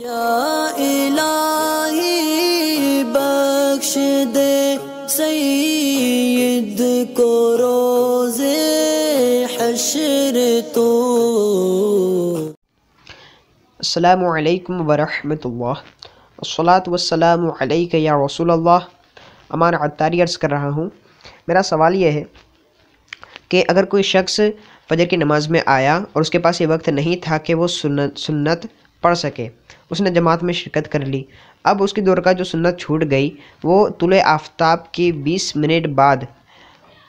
بخش تو السلام علیکم ورحمت اللہ الصلاة والسلام علیکہ یا رسول اللہ امان عطاری عرض کر رہا ہوں میرا سوال یہ ہے کہ اگر کوئی شخص فجر کی نماز میں آیا اور اس کے پاس یہ وقت نہیں تھا کہ وہ سنت پڑھ سکے اس نے جماعت میں شرکت کر لی اب اس دور کا جو سنت چھوٹ گئی وہ آفتاب بیس منٹ بعد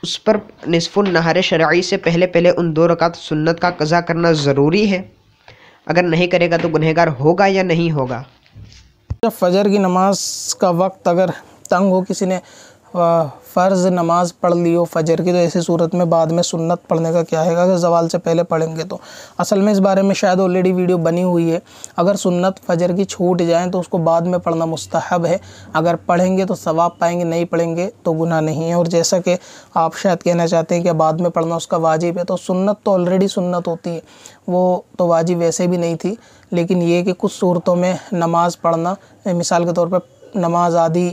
اس پر نصف النہار شرعی سے پہلے پہلے ان دو رکعت سنت کا قضا کرنا ضروری ہے اگر نہیں کرے گا تو گنہ گار ہوگا یا نہیں ہوگا فجر کی نماز کا وقت اگر تنگ ہو کسی نے فرض نماز پڑھ لیو فجر کی تو ایسی صورت میں بعد میں سنت پڑھنے کا کیا ہے گا کہ زوال سے پہلے پڑھیں گے تو اصل میں اس بارے میں شاید آلریڈی ویڈیو بنی ہوئی ہے اگر سنت فجر کی چھوٹ جائیں تو اس کو بعد میں پڑھنا مستحب ہے اگر پڑھیں گے تو ثواب پائیں گے نہیں پڑھیں گے تو گناہ نہیں ہے اور جیسا کہ آپ شاید کہنا چاہتے ہیں کہ بعد میں پڑھنا اس کا واجب ہے تو سنت تو آلریڈی سنت ہوتی ہے وہ تو واجب ویسے بھی نہیں تھی لیکن یہ کہ کچھ صورتوں میں نماز پڑھنا مثال کے طور پر نماز آدھی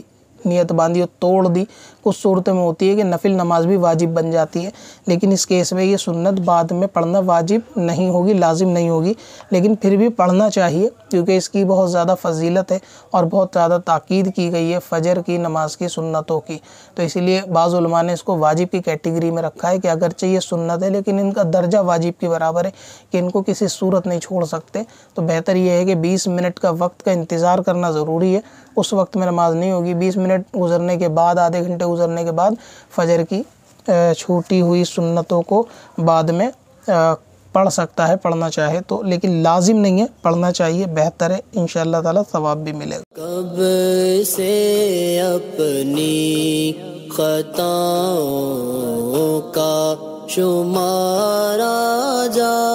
نیت باندھی اور توڑ دی کچھ صورت میں ہوتی ہے کہ نفل نماز بھی واجب بن جاتی ہے لیکن اس کیس میں یہ سنت بعد میں پڑھنا واجب نہیں ہوگی لازم نہیں ہوگی لیکن پھر بھی پڑھنا چاہیے کیونکہ اس کی بہت زیادہ فضیلت ہے اور بہت زیادہ تاکید کی گئی ہے فجر کی نماز کی سنتوں کی تو اسی لیے بعض علماء نے اس کو واجب کی کیٹیگری میں رکھا ہے کہ اگرچہ یہ سنت ہے لیکن ان کا درجہ واجب کے برابر ہے کہ ان کو کسی صورت نہیں چھوڑ سکتے تو بہتر یہ ہے کہ بیس منٹ کا وقت کا انتظار کرنا ضروری ہے اس وقت میں نماز نہیں ہوگی بیس منٹ منٹ گزرنے کے بعد آدھے گھنٹے گزرنے کے بعد فجر کی چھوٹی ہوئی سنتوں کو بعد میں پڑھ سکتا ہے پڑھنا چاہے تو لیکن لازم نہیں ہے پڑھنا چاہیے بہتر ہے ان شاء اللہ ثواب بھی ملے گا کب سے اپنی خطاؤں کا